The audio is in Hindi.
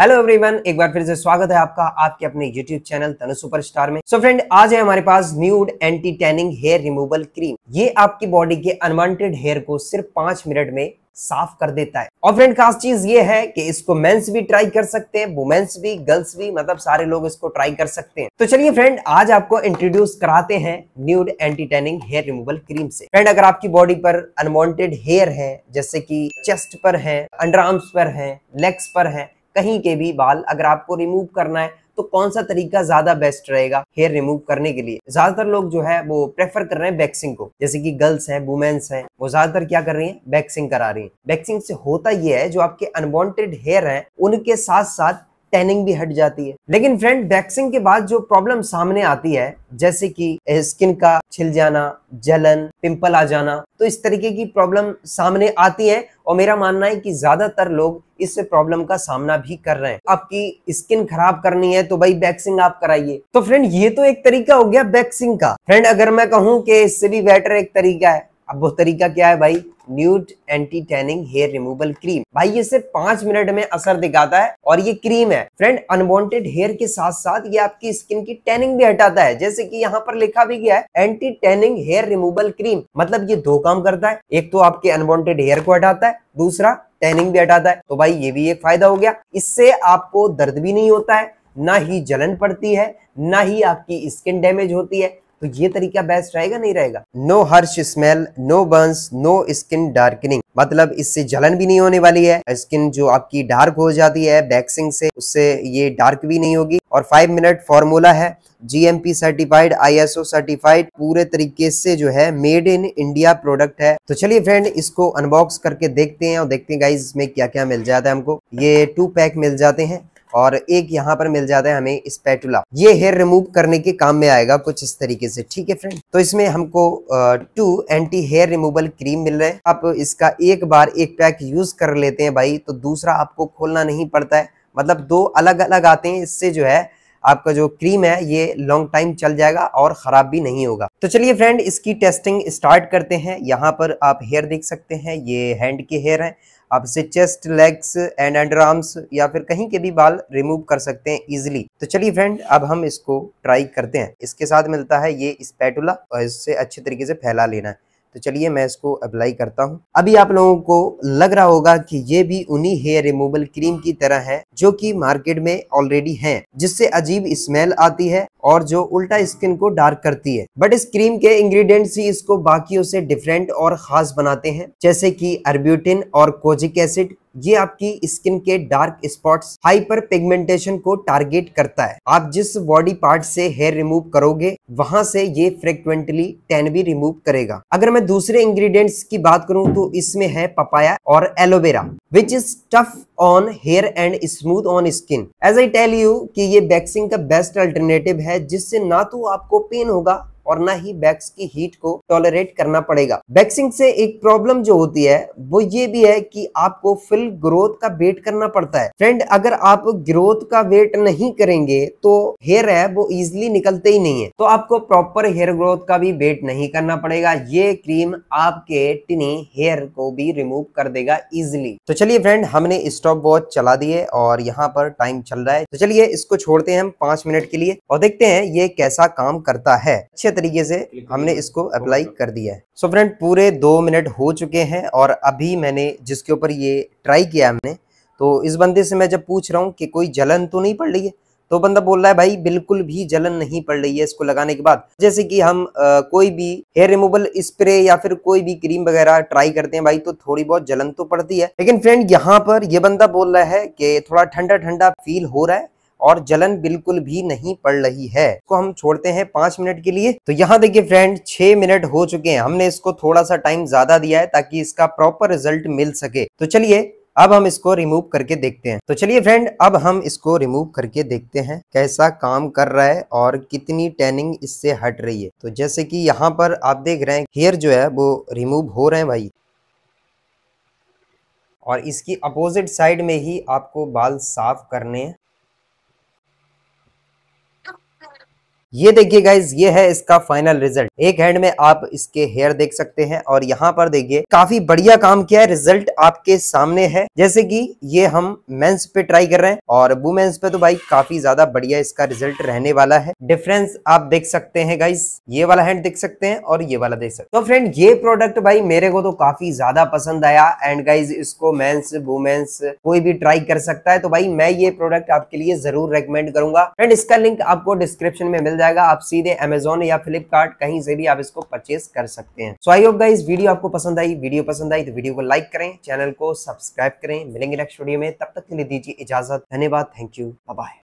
हेलो एवरीवन एक बार फिर से स्वागत है आपका आपके अपने यूट्यूब चैनल तनु सुपरस्टार में सो so फ्रेंड आज है हमारे पास Nude anti tanning hair removal cream ये आपकी बॉडी के अनवांटेड हेयर को सिर्फ पांच मिनट में साफ कर देता है और फ्रेंड खास चीज ये है कि इसको मेंस भी ट्राई कर सकते हैं वुमेन्स भी गर्ल्स भी मतलब सारे लोग इसको ट्राई कर सकते हैं तो चलिए फ्रेंड आज आपको इंट्रोड्यूस कराते हैं Nude anti tanning hair removal cream से फ्रेंड अगर आपकी बॉडी पर अनवांटेड हेयर है जैसे कि चेस्ट पर है अंडर आर्म्स पर है लेग्स पर है कहीं के भी बाल अगर आपको रिमूव करना है तो कौन सा तरीका ज्यादा बेस्ट रहेगा हेयर रिमूव करने के लिए ज्यादातर लोग जो है वो प्रेफर कर रहे हैं वैक्सिंग को जैसे कि गर्ल्स हैं वुमेन्स हैं वो ज्यादातर क्या कर रही हैं वैक्सिंग करा रही हैं वैक्सिंग से होता ये है जो आपके अनवांटेड हेयर हैं उनके साथ साथ टैनिंग भी हट जाती है लेकिन फ्रेंड वैक्सिंग के बाद जो प्रॉब्लम सामने आती है जैसे कि स्किन का छिल जाना जलन पिंपल आ जाना तो इस तरीके की प्रॉब्लम सामने आती है और मेरा मानना है कि ज्यादातर लोग इस प्रॉब्लम का सामना भी कर रहे हैं आपकी स्किन खराब करनी है तो भाई वैक्सिंग आप कराइए तो फ्रेंड ये तो एक तरीका हो गया वैक्सिंग का फ्रेंड अगर मैं कहूँ कि इससे भी बेटर एक तरीका है अब वो तरीका क्या है भाई Nude anti tanning hair removal cream भाई ये सिर्फ पांच मिनट में असर दिखाता है और ये क्रीम है फ्रेंड अनवांटेड हेयर के साथ साथ ये आपकी स्किन की टैनिंग भी हटाता है जैसे कि यहाँ पर लिखा भी गया है anti tanning hair removal cream मतलब ये दो काम करता है एक तो आपके अनवांटेड हेयर को हटाता है दूसरा टैनिंग भी हटाता है तो भाई ये भी एक फायदा हो गया इससे आपको दर्द भी नहीं होता है ना ही जलन पड़ती है ना ही आपकी स्किन डैमेज होती है तो ये तरीका बेस्ट रहेगा नहीं रहेगा no harsh smell no burns no skin darkening मतलब इससे जलन भी नहीं होने वाली है स्किन जो आपकी डार्क हो जाती है बैक्सिंग से उससे ये डार्क भी नहीं होगी और फाइव मिनट फॉर्मूला है जीएमपी सर्टिफाइड आईएसओ सर्टिफाइड पूरे तरीके से जो है मेड इन इंडिया प्रोडक्ट है तो चलिए फ्रेंड इसको अनबॉक्स करके देखते हैं और देखते हैं गाइज इसमें क्या क्या मिल जाता है हमको ये टू पैक मिल जाते हैं और एक यहाँ पर मिल जाता है हमें स्पैटुला ये हेयर रिमूव करने के काम में आएगा कुछ इस तरीके से ठीक है फ्रेंड तो इसमें हमको two anti hair removal cream मिल रहा है आप इसका एक बार एक पैक यूज कर लेते हैं भाई तो दूसरा आपको खोलना नहीं पड़ता है मतलब दो अलग अलग आते हैं इससे जो है आपका जो क्रीम है ये लॉन्ग टाइम चल जाएगा और ख़राब भी नहीं होगा तो चलिए फ्रेंड इसकी टेस्टिंग स्टार्ट करते हैं यहाँ पर आप हेयर देख सकते हैं ये हैंड के हेयर है आप इसे chest legs and underarms या फिर कहीं के भी बाल रिमूव कर सकते हैं इजिली तो चलिए फ्रेंड अब हम इसको ट्राई करते हैं इसके साथ मिलता है ये स्पैटुला और इससे अच्छे तरीके से फैला लेना है तो चलिए मैं इसको अप्लाई करता हूँ अभी आप लोगों को लग रहा होगा कि ये भी उन्हीं हेयर रिमूवल क्रीम की तरह है जो कि मार्केट में ऑलरेडी है जिससे अजीब स्मेल आती है और जो उल्टा स्किन को डार्क करती है बट इस क्रीम के इंग्रेडिएंट्स ही इसको बाकियों से डिफरेंट और खास बनाते हैं जैसे कि अर्ब्यूटिन और कोजिक एसिड ये आपकी स्किन के डार्क स्पॉट्स हाइपर पिगमेंटेशन को टारगेट करता है आप जिस बॉडी पार्ट से हेयर रिमूव करोगे वहां से ये फ्रिक्वेंटली टैन भी रिमूव करेगा अगर मैं दूसरे इंग्रेडिएंट्स की बात करूं तो इसमें है पपाया और aloe vera which is tough on hair and smooth on skin as I tell you की ये वैक्सिंग का बेस्ट अल्टरनेटिव है जिससे ना तो आपको पेन होगा और ना ही बैक्स की हीट को टॉलरेट करना पड़ेगा बैक्सिंग से एक प्रॉब्लम जो होती है वो ये भी है कि आपको फिल ग्रोथ का वेट करना पड़ता है फ्रेंड अगर आप ग्रोथ का वेट नहीं करेंगे तो हेयर है वो इजिली निकलते ही नहीं है तो आपको प्रॉपर हेयर ग्रोथ का भी वेट नहीं करना पड़ेगा ये क्रीम आपके टिनी हेयर को भी रिमूव कर देगा इजिली तो चलिए फ्रेंड हमने स्टॉप वॉच चला दिए और यहाँ पर टाइम चल रहा है तो चलिए इसको छोड़ते हैं हम पांच मिनट के लिए और देखते हैं ये कैसा काम करता है अच्छे तरीके से हमने इसको अप्लाई कर दिया है सो फ्रेंड पूरे दो मिनट हो चुके हैं और अभी मैंने जिसके ऊपर ये ट्राई किया हमने तो इस बंदे से मैं जब पूछ रहा हूँ कि कोई जलन तो नहीं पड़ रही है तो बंदा बोल रहा है भाई बिल्कुल भी जलन नहीं पड़ रही है इसको लगाने के बाद जैसे कि हम आ, कोई भी हेयर रिमूवल स्प्रे या फिर कोई भी क्रीम वगैरह ट्राई करते हैं भाई तो थोड़ी बहुत जलन तो पड़ती है लेकिन फ्रेंड यहाँ पर ये बंदा बोल रहा है कि थोड़ा ठंडा ठंडा फील हो रहा है और जलन बिल्कुल भी नहीं पड़ रही है इसको हम छोड़ते हैं पांच मिनट के लिए तो यहाँ देखिए फ्रेंड छह मिनट हो चुके हैं हमने इसको थोड़ा सा टाइम ज्यादा दिया है ताकि इसका प्रॉपर रिजल्ट मिल सके तो चलिए अब हम इसको रिमूव करके देखते हैं तो चलिए फ्रेंड अब हम इसको रिमूव करके देखते हैं कैसा काम कर रहा है और कितनी टैनिंग इससे हट रही है तो जैसे कि यहाँ पर आप देख रहे हैं हेयर जो है वो रिमूव हो रहे हैं भाई और इसकी अपोजिट साइड में ही आपको बाल साफ करने ये देखिए गाइज ये है इसका फाइनल रिजल्ट एक हैंड में आप इसके हेयर देख सकते हैं और यहाँ पर देखिए काफी बढ़िया काम किया है रिजल्ट आपके सामने है जैसे कि ये हम मेंस पे ट्राई कर रहे हैं और वुमेन्स पे तो भाई काफी ज्यादा बढ़िया इसका रिजल्ट रहने वाला है डिफरेंस आप देख सकते हैं गाइज ये वाला हैंड देख सकते हैं और ये वाला देख सकते तो फ्रेंड ये प्रोडक्ट भाई मेरे को तो काफी ज्यादा पसंद आया एंड गाइज इसको मेन्स वुमेन्स कोई भी ट्राई कर सकता है तो भाई मैं ये प्रोडक्ट आपके लिए जरूर रिकमेंड करूंगा फ्रेंड इसका लिंक आपको डिस्क्रिप्शन में मिल जाए जाएगा आप सीधे अमेजोन या फ्लिपकार्ट कहीं से भी आप इसको परचेज कर सकते हैं so I hope guys video आपको पसंद आई वीडियो पसंद आई तो वीडियो को लाइक करें चैनल को सब्सक्राइब करें मिलेंगे नेक्स्ट वीडियो में तब तक के लिए दीजिए इजाजत धन्यवाद थैंक यू बाय